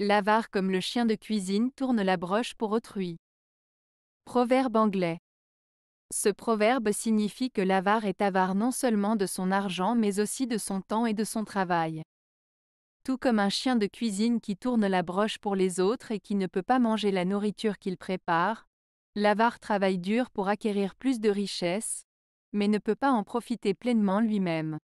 L'avare comme le chien de cuisine tourne la broche pour autrui. Proverbe anglais. Ce proverbe signifie que l'avare est avare non seulement de son argent mais aussi de son temps et de son travail. Tout comme un chien de cuisine qui tourne la broche pour les autres et qui ne peut pas manger la nourriture qu'il prépare, l'avare travaille dur pour acquérir plus de richesses, mais ne peut pas en profiter pleinement lui-même.